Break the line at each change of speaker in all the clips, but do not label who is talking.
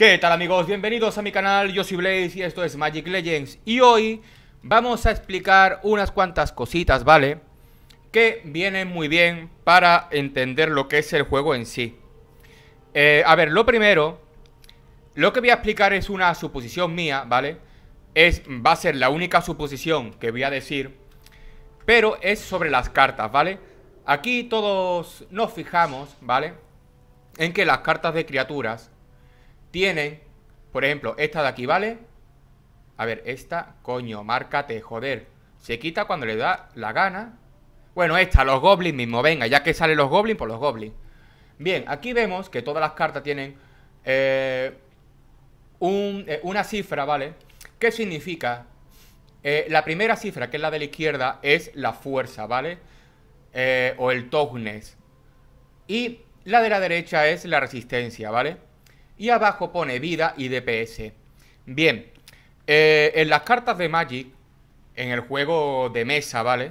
¿Qué tal amigos? Bienvenidos a mi canal, yo soy Blaze y esto es Magic Legends Y hoy vamos a explicar unas cuantas cositas, ¿vale? Que vienen muy bien para entender lo que es el juego en sí eh, A ver, lo primero, lo que voy a explicar es una suposición mía, ¿vale? Es, va a ser la única suposición que voy a decir Pero es sobre las cartas, ¿vale? Aquí todos nos fijamos, ¿vale? En que las cartas de criaturas tienen, por ejemplo, esta de aquí, ¿vale? A ver, esta, coño, márcate, joder. Se quita cuando le da la gana. Bueno, esta, los goblins mismo, venga, ya que salen los goblins, por pues los goblins. Bien, aquí vemos que todas las cartas tienen eh, eh, una cifra, ¿vale? ¿Qué significa? Eh, la primera cifra, que es la de la izquierda, es la fuerza, ¿vale? o el toughness. Y la de la derecha es la resistencia, ¿vale? y abajo pone vida y DPS. Bien, eh, en las cartas de Magic, en el juego de mesa, ¿vale?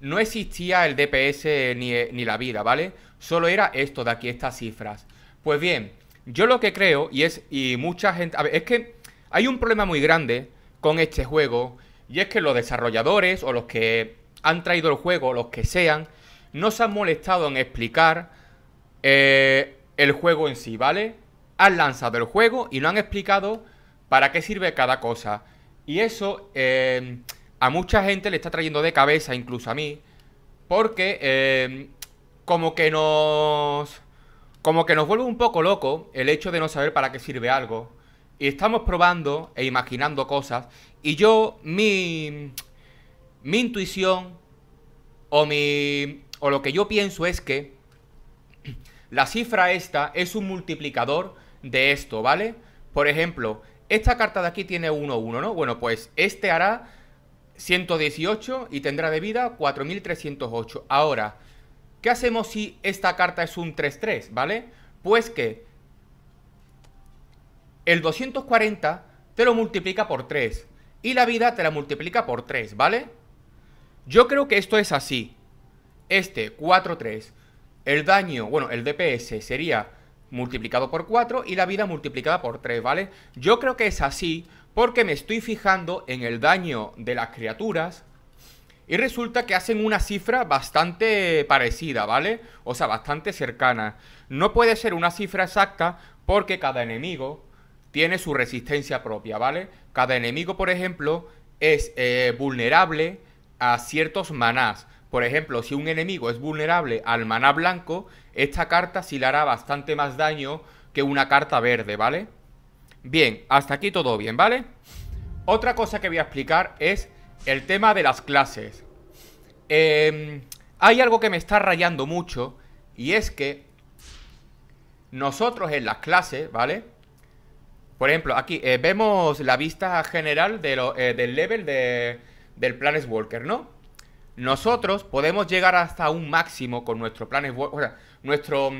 No existía el DPS eh, ni, la vida, ¿vale? Solo era esto de aquí, estas cifras. Pues bien, yo lo que creo, y es, y mucha gente, es que hay un problema muy grande con este juego, y es que los desarrolladores o los que han traído el juego, los que sean, no se han molestado en explicar eh, el juego en sí, ¿vale? han lanzado el juego y lo han explicado para qué sirve cada cosa. Y eso eh, a mucha gente le está trayendo de cabeza, incluso a mí, porque eh, como que nos... Como que nos vuelve un poco loco el hecho de no saber para qué sirve algo. Y estamos probando e imaginando cosas. Y yo, mi... Mi intuición o mi... O lo que yo pienso es que la cifra esta es un multiplicador de esto, ¿vale? Por ejemplo, esta carta de aquí tiene 1-1, ¿no? Bueno, pues este hará 118 y tendrá de vida 4308. Ahora, ¿qué hacemos si esta carta es un 3-3, ¿vale? Pues que el 240 te lo multiplica por 3 y la vida te la multiplica por 3, ¿vale? Yo creo que esto es así. Este, 4-3. El daño, bueno, el DPS sería multiplicado por 4 y la vida multiplicada por 3, ¿vale? Yo creo que es así porque me estoy fijando en el daño de las criaturas y resulta que hacen una cifra bastante parecida, ¿vale? O sea, bastante cercana. No puede ser una cifra exacta porque cada enemigo tiene su resistencia propia, ¿vale? Cada enemigo, por ejemplo, es eh, vulnerable a ciertos manás. Por ejemplo, si un enemigo es vulnerable al maná blanco, esta carta sí le hará bastante más daño que una carta verde, ¿vale? Bien, hasta aquí todo bien, ¿vale? Otra cosa que voy a explicar es el tema de las clases. Em, hay algo que me está rayando mucho y es que nosotros en las clases, ¿vale? Por ejemplo, aquí eh, vemos la vista general eh, del level de, del Planeswalker, ¿no? nosotros podemos llegar hasta un máximo con nuestro planes, O nuestro,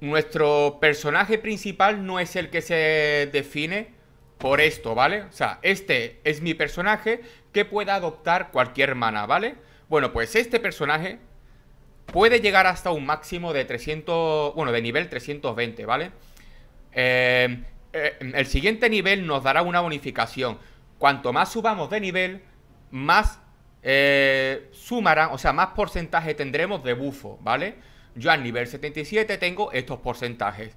nuestro personaje principal no es el que se define por esto, ¿vale? O sea, este es mi personaje que pueda adoptar cualquier mana, ¿vale? Bueno, pues este personaje puede llegar hasta un máximo de 300, bueno, de nivel 320, ¿vale? Em, eh, el siguiente nivel nos dará una bonificación. Cuanto más subamos de nivel, más eh, sumarán, o sea, más porcentaje tendremos de bufo, ¿vale? Yo al nivel 77 tengo estos porcentajes.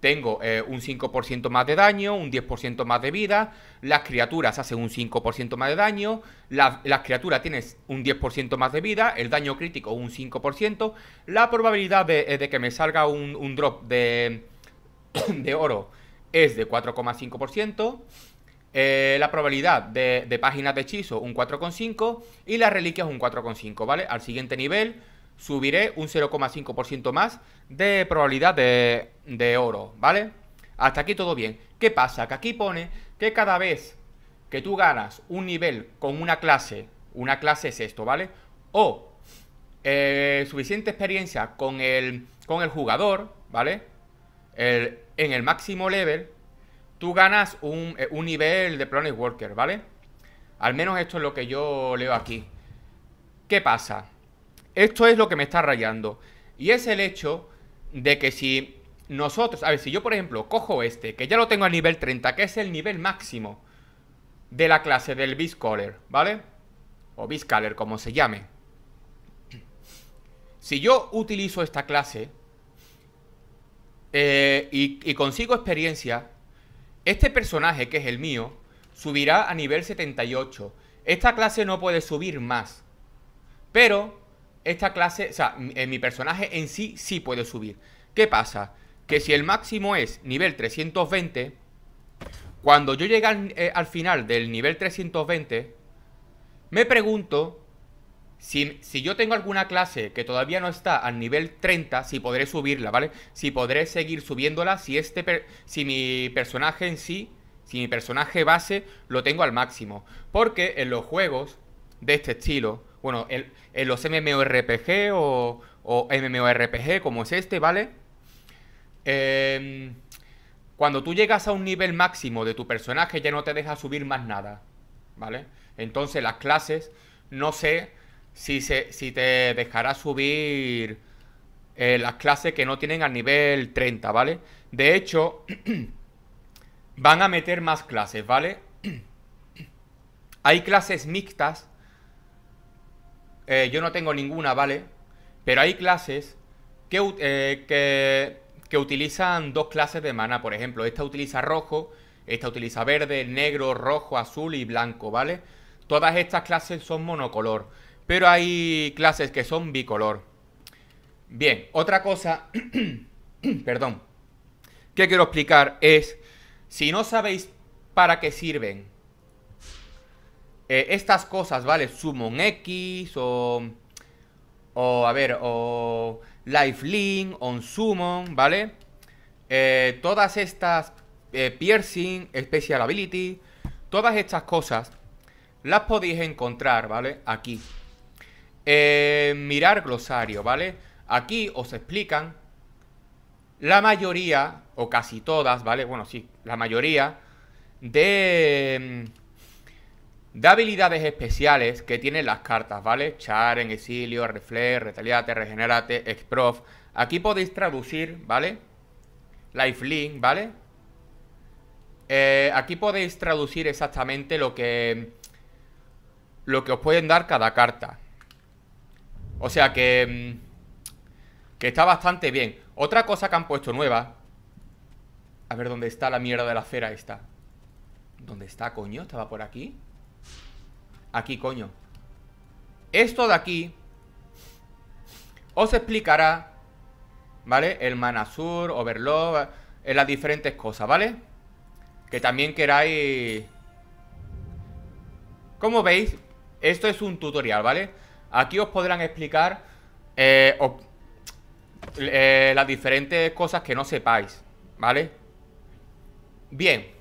Tengo eh, un 5% más de daño, un 10% más de vida, las criaturas hacen un 5% más de daño, las criaturas tienen un 10% más de vida, el daño crítico un 5%, la probabilidad eh, de, que me salga un, drop de oro es de 4,5%. Eh, la probabilidad de, páginas de hechizo un 4,5 y las reliquias un 4,5, ¿vale? Al siguiente nivel subiré un 0,5% más de probabilidad de, oro, ¿vale? Hasta aquí todo bien. ¿Qué pasa? Que aquí pone que cada vez que tú ganas un nivel con una clase, una clase es esto, ¿vale? O eh, suficiente experiencia con el, con el jugador, ¿vale? en el máximo level, tú ganas eh, un, nivel de Planet Worker, ¿vale? Al menos esto es lo que yo leo aquí. ¿Qué pasa? Esto es lo que me está rayando. Y es el hecho de que si nosotros, a ver, si yo por ejemplo cojo este, que ya lo tengo al nivel 30, que es el nivel máximo de la clase del Biscaller, ¿vale? O Biscaller, como se llame. Si yo utilizo esta clase eh, y consigo experiencia, este personaje, que es el mío, subirá a nivel 78. Esta clase no puede subir más. Pero esta clase, o sea, eh, mi personaje en sí sí puede subir. ¿Qué pasa? Que si el máximo es nivel 320, cuando yo llegue al, eh, al final del nivel 320, me pregunto si, yo tengo alguna clase que todavía no está al nivel 30, si podré subirla, ¿vale? Si podré seguir subiéndola, si, este si mi personaje en sí, si mi personaje base lo tengo al máximo. Porque en los juegos de este estilo, bueno, en, los MMORPG o, MMORPG como es este, ¿vale? Em, cuando tú llegas a un nivel máximo de tu personaje ya no te deja subir más nada, ¿vale? Entonces las clases, no sé si, te dejará subir eh, las clases que no tienen al nivel 30, ¿vale? De hecho, van a meter más clases, ¿vale? Hay clases mixtas. Eh, yo no tengo ninguna, ¿vale? Pero hay clases que, eh, que utilizan dos clases de mana. Por ejemplo, esta utiliza rojo, esta utiliza verde, negro, rojo, azul y blanco, ¿vale? Todas estas clases son monocolor pero hay clases que son bicolor. Bien, otra cosa, perdón, que quiero explicar es, si no sabéis para qué sirven eh, estas cosas, ¿vale? Summon X o, o, a ver, o Lifelink, On Summon, ¿vale? Eh, todas estas eh, piercing, special ability, todas estas cosas las podéis encontrar, ¿vale? Aquí. Eh, mirar glosario, ¿vale? Aquí os explican la mayoría, o casi todas, ¿vale? Bueno, sí, la mayoría de, mm, de habilidades especiales que tienen las cartas, ¿vale? Char, en exilio, reflex, retaliate, regenerate, exprof. Aquí podéis traducir, ¿vale? Lifelink, ¿vale? Eh, aquí podéis traducir exactamente lo que, lo que os pueden dar cada carta, o sea que... Mm, que está bastante bien. Otra cosa que han puesto nueva... A ver dónde está la mierda de la cera esta. ¿Dónde está, coño? ¿Estaba por aquí? Aquí, coño. Esto de aquí... Os explicará... ¿Vale? El Manasur, Overlord... En eh, las diferentes cosas, ¿vale? Que también queráis... Como veis, esto es un tutorial, ¿vale? Aquí os podrán explicar eh, eh, las diferentes cosas que no sepáis, ¿vale? Bien.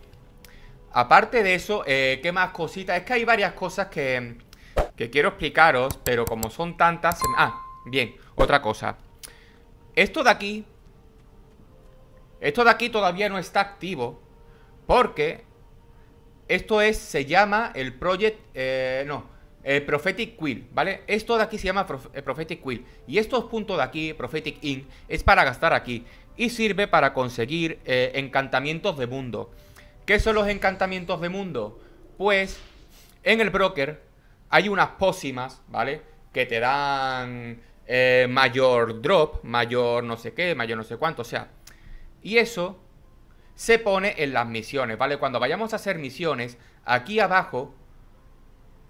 Aparte de eso, eh, ¿qué más cositas? Es que hay varias cosas que, quiero explicaros, pero como son tantas... Ah, bien, otra cosa. Esto de aquí... Esto de aquí todavía no está activo, porque esto es, se llama el Project... no, eh, Prophetic Quill, ¿vale? Esto de aquí se llama eh, Prophetic Quill. Y estos puntos de aquí, Prophetic Ink, es para gastar aquí. Y sirve para conseguir eh, encantamientos de mundo. ¿Qué son los encantamientos de mundo? Pues en el broker hay unas pócimas, ¿vale? Que te dan mayor drop, mayor no sé qué, mayor no sé cuánto, o sea. Y eso se pone en las misiones, ¿vale? Cuando vayamos a hacer misiones, aquí abajo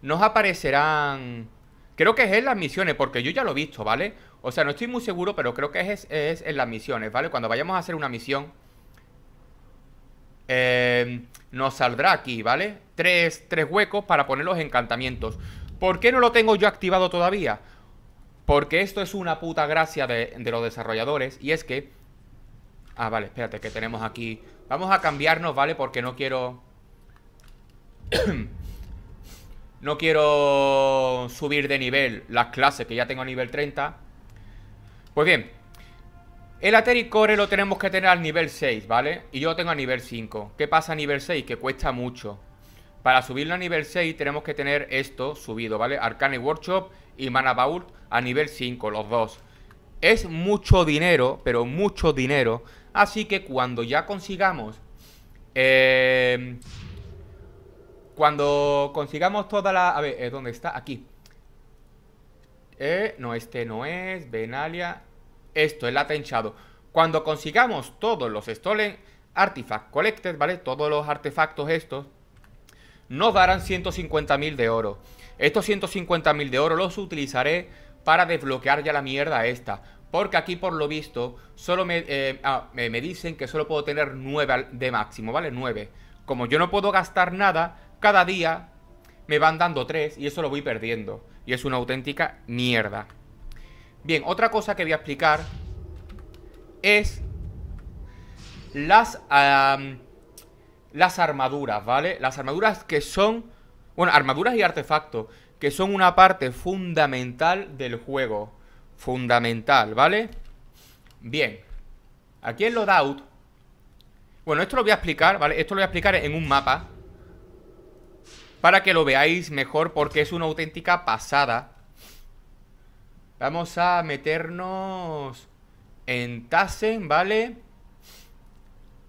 nos aparecerán... Creo que es en las misiones, porque yo ya lo he visto, ¿vale? O sea, no estoy muy seguro, pero creo que es, en las misiones, ¿vale? Cuando vayamos a hacer una misión, em, nos saldrá aquí, ¿vale? Tres, tres huecos para poner los encantamientos. ¿Por qué no lo tengo yo activado todavía? Porque esto es una puta gracia de, los desarrolladores, y es que... Ah, vale, espérate, que tenemos aquí... Vamos a cambiarnos, ¿vale? Porque no quiero... No quiero subir de nivel las clases que ya tengo a nivel 30. Pues bien, el Atericore Core lo tenemos que tener al nivel 6, ¿vale? Y yo lo tengo a nivel 5. ¿Qué pasa a nivel 6? Que cuesta mucho. Para subirlo a nivel 6 tenemos que tener esto subido, ¿vale? Arcane Workshop y Mana Vault a nivel 5, los dos. Es mucho dinero, pero mucho dinero. Así que cuando ya consigamos... Eh, cuando consigamos toda la... A ver, ¿dónde está? Aquí. Eh, no, este no es. Benalia. Esto, el atenchado. Cuando consigamos todos los Stolen Artifact Collected, ¿vale? Todos los artefactos estos. Nos darán 150.000 de oro. Estos 150.000 de oro los utilizaré para desbloquear ya la mierda esta. Porque aquí, por lo visto, solo me, eh, ah, me, me dicen que solo puedo tener 9 de máximo, ¿vale? 9. Como yo no puedo gastar nada, cada día me van dando tres y eso lo voy perdiendo. Y es una auténtica mierda. Bien, otra cosa que voy a explicar es las, las armaduras, ¿vale? Las armaduras que son... Bueno, armaduras y artefactos, que son una parte fundamental del juego. Fundamental, ¿vale? Bien. Aquí en Loadout... Bueno, esto lo voy a explicar, ¿vale? Esto lo voy a explicar en un mapa para que lo veáis mejor porque es una auténtica pasada. Vamos a meternos en Tassen, ¿vale?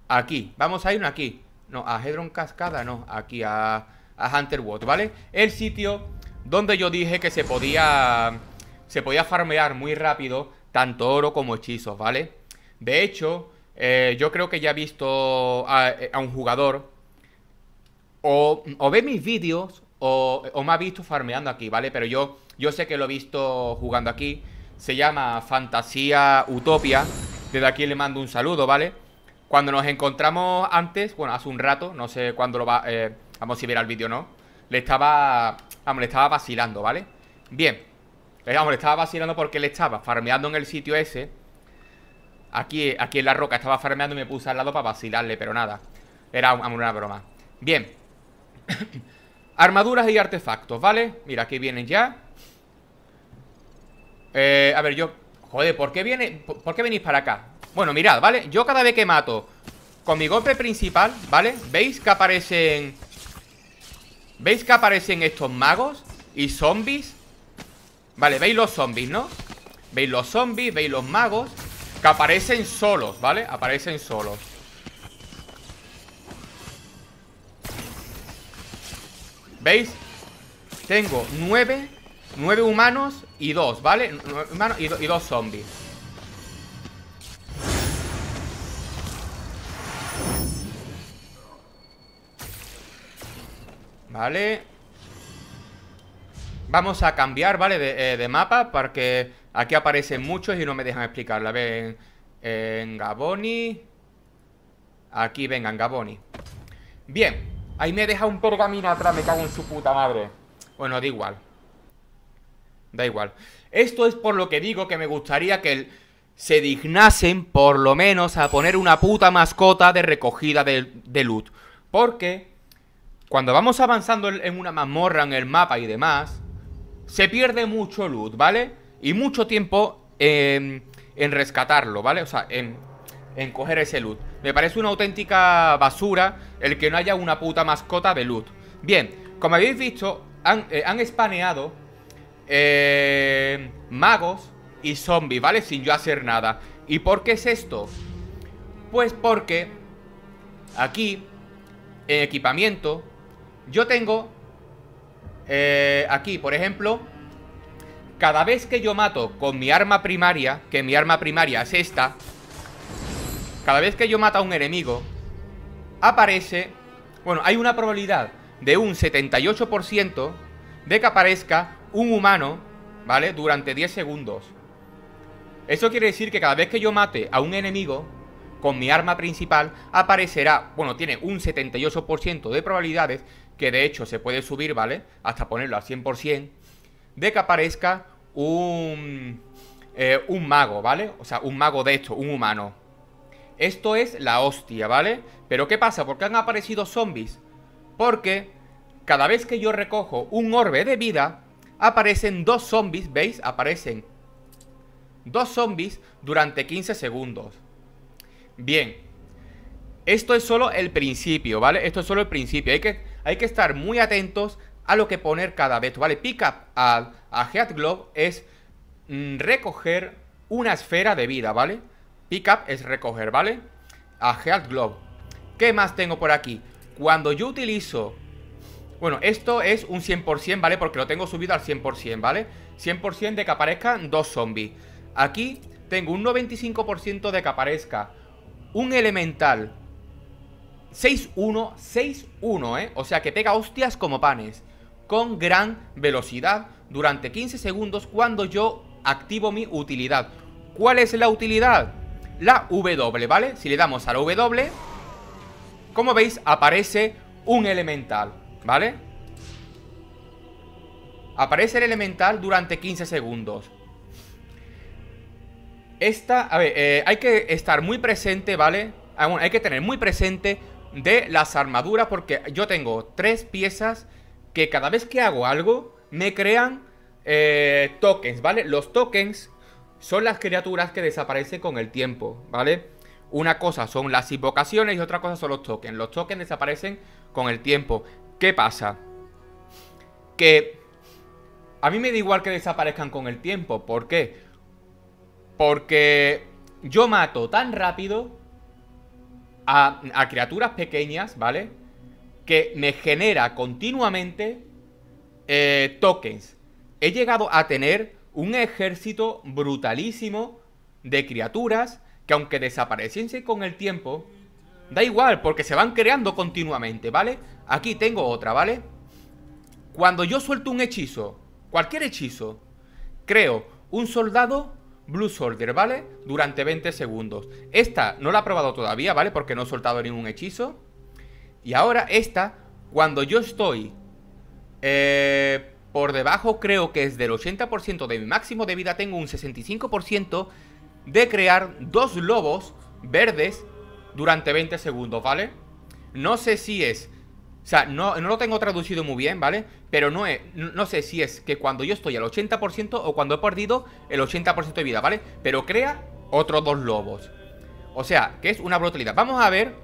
Aquí, vamos a ir aquí. No, a Hedron Cascada, no, aquí a, Hunter ¿vale? El sitio donde yo dije que se podía, se podía farmear muy rápido tanto oro como hechizos, ¿vale? De hecho, eh, yo creo que ya he visto a un jugador o, ve mis vídeos o, me ha visto farmeando aquí, ¿vale? Pero yo, yo sé que lo he visto jugando aquí. Se llama Fantasía Utopia. Desde aquí le mando un saludo, ¿vale? Cuando nos encontramos antes, bueno, hace un rato, no sé cuándo lo va... Eh, vamos si verá el vídeo o no. Le estaba... Vamos, le estaba vacilando, ¿vale? Bien. Eh, vamos, le estaba vacilando porque le estaba farmeando en el sitio ese. Aquí, aquí en la roca estaba farmeando y me puse al lado para vacilarle, pero nada. Era una broma. Bien. Armaduras y artefactos, ¿vale? Mira, aquí vienen ya eh, a ver, yo... Joder, ¿por qué, viene, por, ¿por qué venís para acá? Bueno, mirad, ¿vale? Yo cada vez que mato con mi golpe principal, ¿vale? ¿Veis que aparecen... ¿Veis que aparecen estos magos? Y zombies Vale, veis los zombies, ¿no? Veis los zombies, veis los magos Que aparecen solos, ¿vale? Aparecen solos ¿Veis? Tengo nueve... Nueve humanos y dos, ¿vale? Nueve humanos y dos zombies Vale Vamos a cambiar, ¿vale? De, eh, mapa Porque aquí aparecen muchos y no me dejan explicar explicarla Ven, en eh, Gaboni Aquí, vengan, Gaboni Bien Ahí me deja un pergamino atrás, me cago en su puta madre. Bueno, da igual. Da igual. Esto es por lo que digo que me gustaría que se dignasen por lo menos a poner una puta mascota de recogida de, loot. Porque cuando vamos avanzando en una mazmorra, en el mapa y demás, se pierde mucho loot, ¿vale? Y mucho tiempo en rescatarlo, ¿vale? O sea, en en coger ese loot. Me parece una auténtica basura el que no haya una puta mascota de loot. Bien, como habéis visto, han, eh, spaneado eh, magos y zombies, ¿vale? Sin yo hacer nada. ¿Y por qué es esto? Pues porque aquí, en equipamiento, yo tengo eh, aquí, por ejemplo, cada vez que yo mato con mi arma primaria, que mi arma primaria es esta, cada vez que yo mato a un enemigo, aparece... Bueno, hay una probabilidad de un 78% de que aparezca un humano, ¿vale? Durante 10 segundos. Eso quiere decir que cada vez que yo mate a un enemigo, con mi arma principal, aparecerá, bueno, tiene un 78% de probabilidades, que de hecho se puede subir, ¿vale? Hasta ponerlo al 100%, de que aparezca un, eh, un mago, ¿vale? O sea, un mago de esto, un humano. Esto es la hostia, ¿vale? Pero ¿qué pasa? ¿Por qué han aparecido zombies? Porque cada vez que yo recojo un orbe de vida, aparecen dos zombies, ¿veis? Aparecen dos zombies durante 15 segundos. Bien, esto es solo el principio, ¿vale? Esto es solo el principio. Hay que, hay que estar muy atentos a lo que poner cada vez, ¿vale? Pick up a, a Head Globe es mm, recoger una esfera de vida, ¿vale? Pickup up es recoger, ¿vale? A Health Globe. ¿Qué más tengo por aquí? Cuando yo utilizo... Bueno, esto es un 100%, ¿vale? Porque lo tengo subido al 100%, ¿vale? 100% de que aparezcan dos zombies. Aquí tengo un 95% de que aparezca un elemental 6-1, 6-1, ¿eh? O sea que pega hostias como panes Con gran velocidad Durante 15 segundos cuando yo activo mi utilidad ¿Cuál es la utilidad? la W, ¿vale? Si le damos a la W, como veis, aparece un elemental, ¿vale? Aparece el elemental durante 15 segundos. Esta, a ver, eh, hay que estar muy presente, ¿vale? Ah, hay que tener muy presente de las armaduras porque yo tengo tres piezas que cada vez que hago algo me crean eh, tokens, ¿vale? Los tokens son las criaturas que desaparecen con el tiempo, ¿vale? Una cosa son las invocaciones y otra cosa son los tokens. Los tokens desaparecen con el tiempo. ¿Qué pasa? Que a mí me da igual que desaparezcan con el tiempo. ¿Por qué? Porque yo mato tan rápido a, criaturas pequeñas, ¿vale? Que me genera continuamente eh, tokens. He llegado a tener un ejército brutalísimo de criaturas que aunque desapareciesen con el tiempo, da igual porque se van creando continuamente, ¿vale? Aquí tengo otra, ¿vale? Cuando yo suelto un hechizo, cualquier hechizo, creo un soldado Blue Soldier, ¿vale? Durante 20 segundos. Esta no la he probado todavía, ¿vale? Porque no he soltado ningún hechizo. Y ahora esta, cuando yo estoy... Eh, por debajo creo que es del 80% de mi máximo de vida tengo un 65% de crear dos lobos verdes durante 20 segundos, ¿vale? No sé si es... O sea, no, no lo tengo traducido muy bien, ¿vale? Pero no, no sé si es que cuando yo estoy al 80% o cuando he perdido el 80% de vida, ¿vale? Pero crea otros dos lobos. O sea, que es una brutalidad. Vamos a ver.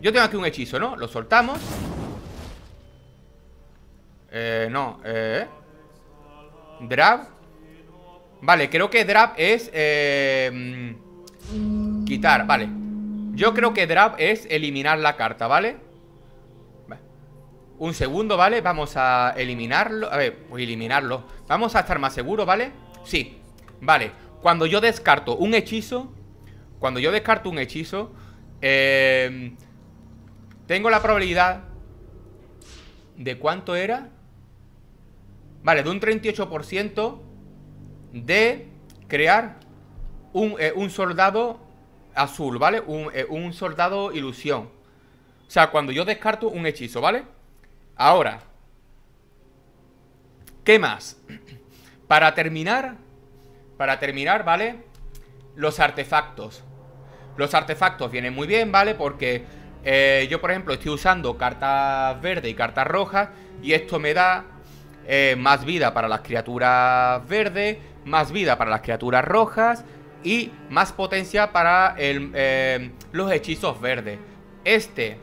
Yo tengo aquí un hechizo, ¿no? Lo soltamos. Eh, no, eh... Drab. Vale, creo que drab es... Eh, mm, quitar, vale. Yo creo que drab es eliminar la carta, ¿vale? Un segundo, ¿vale? Vamos a eliminarlo. A ver, eliminarlo. Vamos a estar más seguros, ¿vale? Sí, vale. Cuando yo descarto un hechizo... Cuando yo descarto un hechizo... Eh, tengo la probabilidad... ¿De cuánto era? Vale, de un 38% de crear eh, un, soldado azul, ¿vale? Eh, un, soldado ilusión. O sea, cuando yo descarto un hechizo, ¿vale? Ahora, ¿qué más? Para terminar, para terminar, ¿vale? Los artefactos. Los artefactos vienen muy bien, ¿vale? Porque eh, yo, por ejemplo, estoy usando cartas verdes y cartas rojas y esto me da eh, más vida para las criaturas verdes, más vida para las criaturas rojas y más potencia para eh, los hechizos verdes. Este,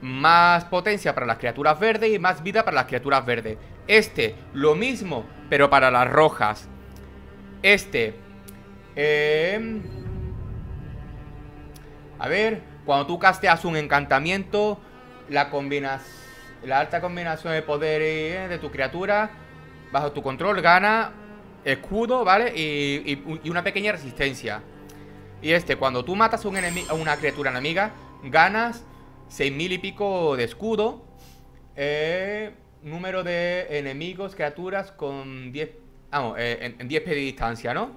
más potencia para las criaturas verdes y más vida para las criaturas verdes. Este, lo mismo, pero para las rojas. Este, em, a ver, cuando tú casteas un encantamiento, la combinación la alta combinación de poderes eh, de tu criatura bajo tu control gana escudo, ¿vale? Y, una pequeña resistencia. Y este, cuando tú matas a, un una criatura enemiga, ganas 6.000 y pico de escudo. Eh, número de enemigos, criaturas con 10... Vamos, eh, en, en 10 pies de distancia, ¿no?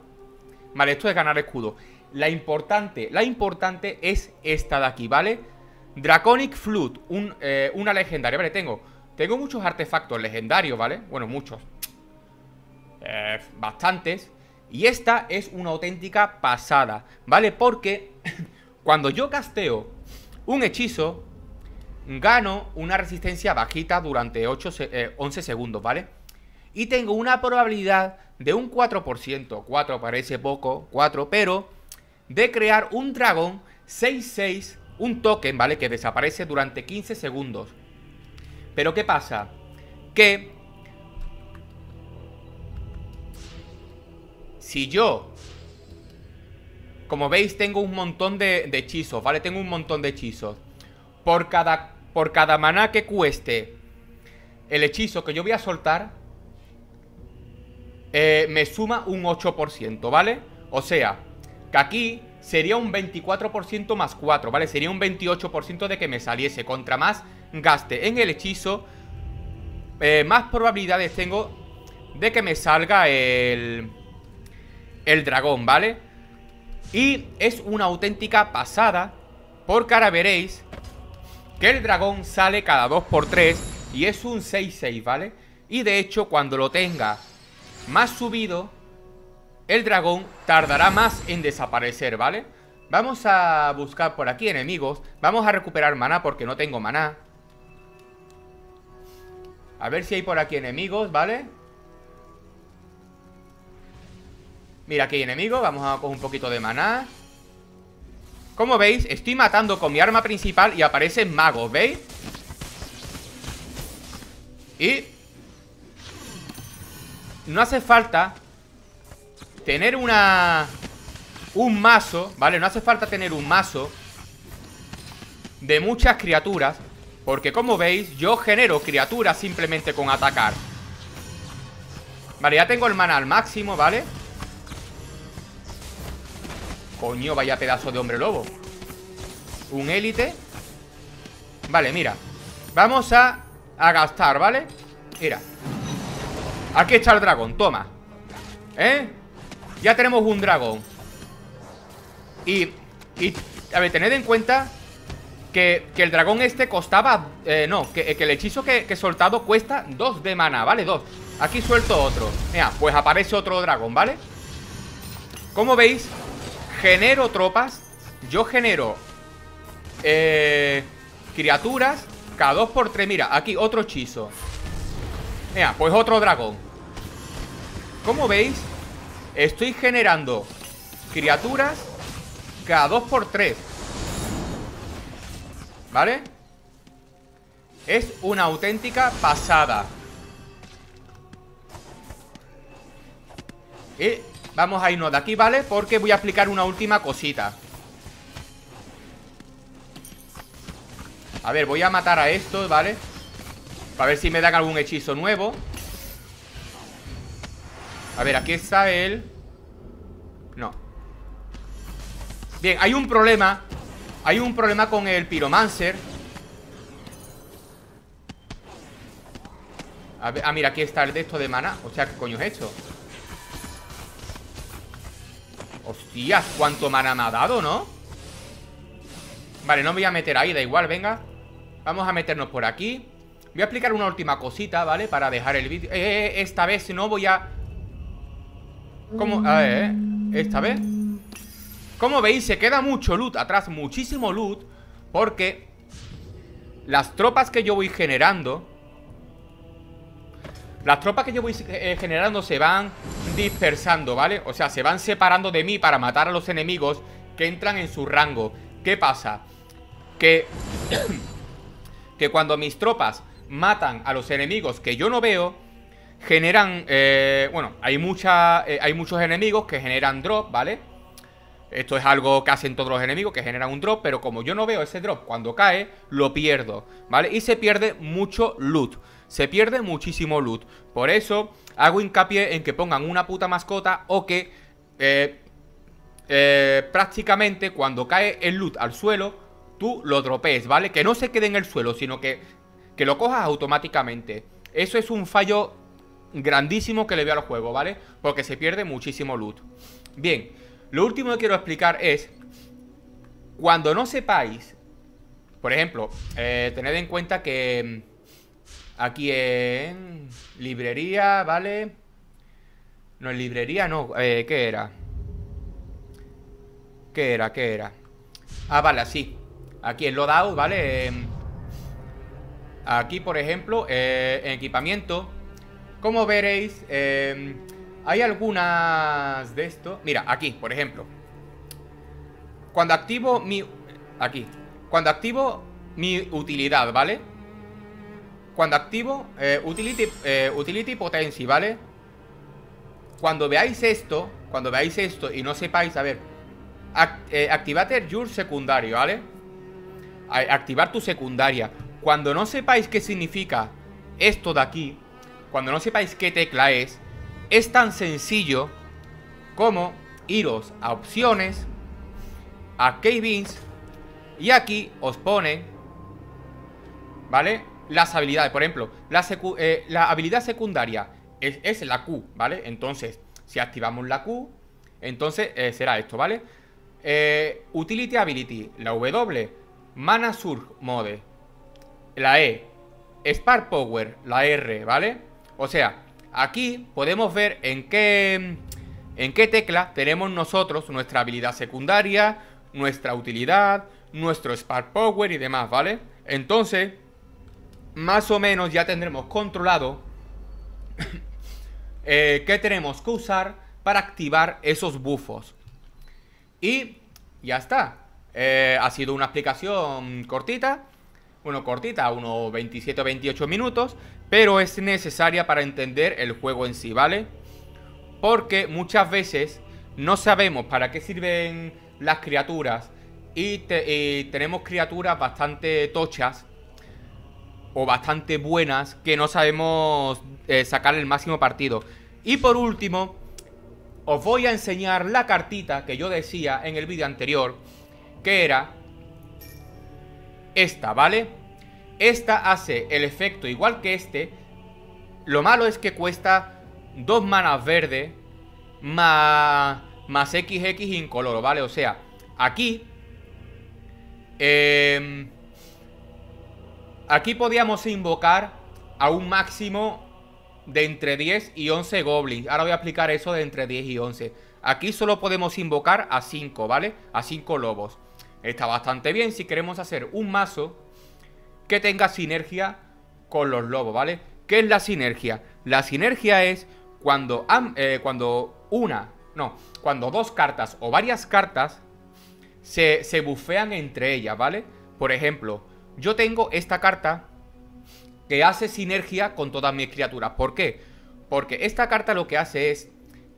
Vale, esto es ganar escudo. La importante, la importante es esta de aquí, ¿vale? Draconic Flood, eh, una legendaria, vale, tengo Tengo muchos artefactos legendarios, ¿vale? Bueno, muchos eh, Bastantes Y esta es una auténtica pasada, ¿vale? Porque cuando yo casteo un hechizo Gano una resistencia bajita durante 8, 11 eh, segundos, ¿vale? Y tengo una probabilidad de un 4%, 4 parece poco, 4, pero de crear un dragón 6-6 un token, ¿vale? Que desaparece durante 15 segundos. Pero ¿qué pasa? Que si yo, como veis, tengo un montón de, hechizos, ¿vale? Tengo un montón de hechizos. Por cada, por cada maná que cueste el hechizo que yo voy a soltar, eh, me suma un 8%, ¿vale? O sea, que aquí sería un 24% más 4, ¿vale? Sería un 28% de que me saliese. Contra más gaste en el hechizo, eh, más probabilidades tengo de que me salga el, el dragón, ¿vale? Y es una auténtica pasada, por cara veréis que el dragón sale cada 2x3 y es un 6-6, ¿vale? Y de hecho, cuando lo tenga más subido, el dragón tardará más en desaparecer, ¿vale? Vamos a buscar por aquí enemigos Vamos a recuperar maná porque no tengo maná A ver si hay por aquí enemigos, ¿vale? Mira, aquí hay enemigos Vamos a coger un poquito de maná Como veis, estoy matando con mi arma principal Y aparecen magos, ¿veis? Y... No hace falta Tener una... Un mazo, ¿vale? No hace falta tener un mazo De muchas criaturas Porque como veis, yo genero criaturas simplemente con atacar Vale, ya tengo el mana al máximo, ¿vale? Coño, vaya pedazo de hombre lobo Un élite Vale, mira Vamos a, a gastar, ¿vale? Mira Aquí está el dragón, toma ¿Eh? Ya tenemos un dragón y, y, a ver, tened en cuenta que, el dragón este costaba... Eh, no, eh, que, el hechizo que, he soltado cuesta dos de mana, ¿vale? Dos Aquí suelto otro Mira, pues aparece otro dragón, ¿vale? Como veis, genero tropas Yo genero... Eh, criaturas Cada 2 por tres Mira, aquí otro hechizo Mira, pues otro dragón Como veis, Estoy generando criaturas cada 2 por 3 ¿Vale? Es una auténtica pasada Y vamos a irnos de aquí, ¿vale? Porque voy a explicar una última cosita A ver, voy a matar a estos, ¿vale? Para ver si me dan algún hechizo nuevo a ver, aquí está él No Bien, hay un problema Hay un problema con el piromancer A ver, ah, mira, aquí está el de esto de mana O sea, ¿qué coño es esto? Hostias, cuánto mana me ha dado, ¿no? Vale, no me voy a meter ahí, da igual, venga Vamos a meternos por aquí Voy a explicar una última cosita, ¿vale? Para dejar el vídeo eh, eh Esta vez no voy a ¿Cómo? A ver, ¿eh? Esta vez. Como veis, se queda mucho loot atrás, muchísimo loot, porque las tropas que yo voy generando... Las tropas que yo voy eh, generando se van dispersando, ¿vale? O sea, se van separando de mí para matar a los enemigos que entran en su rango. ¿Qué pasa? Que, que cuando mis tropas matan a los enemigos que yo no veo, Generan, eh, bueno, hay, eh, hay muchos enemigos que generan drop, ¿vale? Esto es algo que hacen todos los enemigos, que generan un drop, pero como yo no veo ese drop cuando cae, lo pierdo, ¿vale? Y se pierde mucho loot, se pierde muchísimo loot. Por eso hago hincapié en que pongan una puta mascota o que eh, prácticamente cuando cae el loot al suelo, tú lo dropees, ¿vale? Que no se quede en el suelo, sino que, que lo cojas automáticamente. Eso es un fallo grandísimo que le vea los juegos, ¿vale? Porque se pierde muchísimo loot. Bien, lo último que quiero explicar es, cuando no sepáis, por ejemplo, eh, tened en cuenta que mm, aquí en librería, ¿vale? No, en librería no, eh, ¿qué era? ¿Qué era? ¿Qué era? Ah, vale, así. Aquí en Loadout, ¿vale? Em, aquí, por ejemplo, eh, en equipamiento como veréis, em, hay algunas de esto. Mira, aquí, por ejemplo. Cuando activo mi... Aquí. Cuando activo mi utilidad, ¿vale? Cuando activo eh, utility, eh, utility potency, ¿vale? Cuando veáis esto, cuando veáis esto y no sepáis, a ver, eh, activate your secundario, ¿vale? activar tu secundaria. Cuando no sepáis qué significa esto de aquí, cuando no sepáis qué tecla es, es tan sencillo como iros a opciones, a bins y aquí os pone, ¿vale? Las habilidades, por ejemplo, la, eh, habilidad secundaria es, la Q, ¿vale? Entonces, si activamos la Q, entonces eh, será esto, ¿vale? Eh, utility Ability, la W, Mana Surge Mode, la E, Spark Power, la R, ¿vale? O sea, aquí podemos ver en qué, en qué tecla tenemos nosotros nuestra habilidad secundaria, nuestra utilidad, nuestro Spark Power y demás, ¿vale? Entonces, más o menos ya tendremos controlado eh, qué tenemos que usar para activar esos bufos. Y ya está. Eh, ha sido una explicación cortita. Bueno, cortita, unos 27 o 28 minutos pero es necesaria para entender el juego en sí, ¿vale? Porque muchas veces no sabemos para qué sirven las criaturas y, tenemos criaturas bastante tochas o bastante buenas que no sabemos eh, sacar el máximo partido. Y por último, os voy a enseñar la cartita que yo decía en el vídeo anterior, que era esta, ¿vale? Esta hace el efecto igual que este. Lo malo es que cuesta dos manas verde más, más XX incoloro, ¿vale? O sea, aquí... Em, aquí podíamos invocar a un máximo de entre 10 y 11 goblins. Ahora voy a explicar eso de entre 10 y 11. Aquí solo podemos invocar a 5, ¿vale? A 5 lobos. Está bastante bien si queremos hacer un mazo que tenga sinergia con los lobos, ¿vale? ¿Qué es la sinergia? La sinergia es cuando, eh, cuando una, no, cuando dos cartas o varias cartas se, se bufean entre ellas, ¿vale? Por ejemplo, yo tengo esta carta que hace sinergia con todas mis criaturas. ¿Por qué? Porque esta carta lo que hace es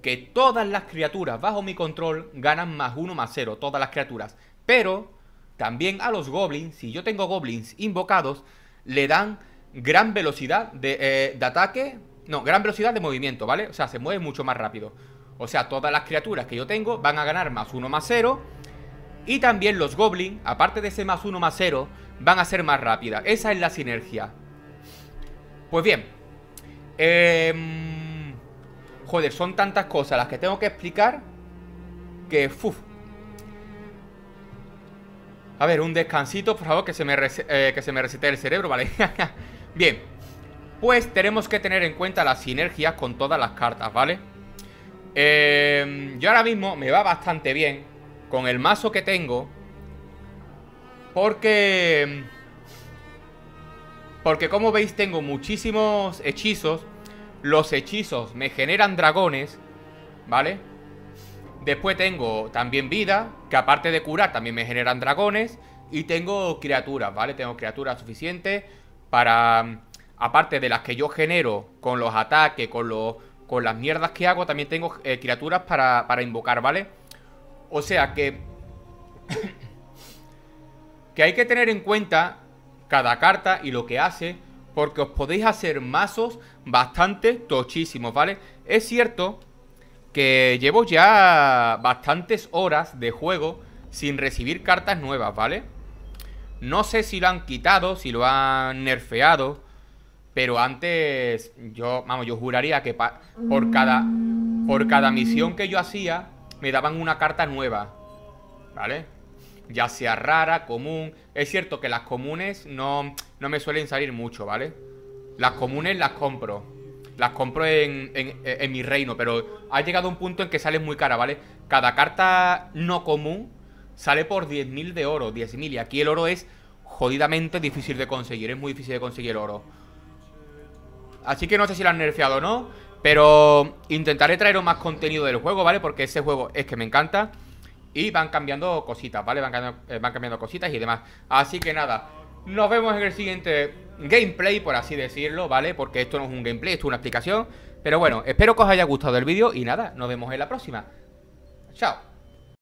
que todas las criaturas bajo mi control ganan más uno más cero todas las criaturas. Pero también a los goblins, si yo tengo goblins invocados, le dan gran velocidad eh, de, ataque, no, gran velocidad de movimiento, ¿vale? O sea, se mueve mucho más rápido. O sea, todas las criaturas que yo tengo van a ganar más uno, más cero Y también los goblins, aparte de ese más uno, más cero van a ser más rápidas. Esa es la sinergia. Pues bien. Em, joder, son tantas cosas las que tengo que explicar que... Uf, a ver, un descansito, por favor, que se me, eh, que se me resete el cerebro, ¿vale? Bien, pues tenemos que tener en cuenta las sinergias con todas las cartas, ¿vale? Em, yo ahora mismo me va bastante bien con el mazo que tengo. Porque... Porque como veis tengo muchísimos hechizos. Los hechizos me generan dragones, ¿vale? Después tengo también vida, que aparte de curar también me generan dragones. Y tengo criaturas, ¿vale? Tengo criaturas suficientes para... Aparte de las que yo genero con los ataques, con, los, con las mierdas que hago, también tengo eh, criaturas para, para invocar, ¿vale? O sea que... que hay que tener en cuenta cada carta y lo que hace, porque os podéis hacer mazos bastante tochísimos, ¿vale? Es cierto que llevo ya bastantes horas de juego sin recibir cartas nuevas, ¿vale? No sé si lo han quitado, si lo han nerfeado, pero antes yo, vamos, yo juraría que por cada por cada misión que yo hacía me daban una carta nueva, ¿vale? Ya sea rara, común, es cierto que las comunes no no me suelen salir mucho, ¿vale? Las comunes las compro, las compro en, mi reino, pero ha llegado un punto en que sale muy cara, ¿vale? Cada carta no común sale por 10.000 de oro, 10.000, y aquí el oro es jodidamente difícil de conseguir, es muy difícil de conseguir el oro. Así que no sé si lo han nerfeado o no, pero intentaré traeros más contenido del juego, ¿vale? Porque ese juego es que me encanta. Y van cambiando cositas, ¿vale? Van eh, van cambiando cositas y demás. Así que nada, nos vemos en el siguiente gameplay, por así decirlo, ¿vale? Porque esto no es un gameplay, esto es una aplicación Pero bueno, espero que os haya gustado el vídeo y nada, nos vemos en la próxima. Chao.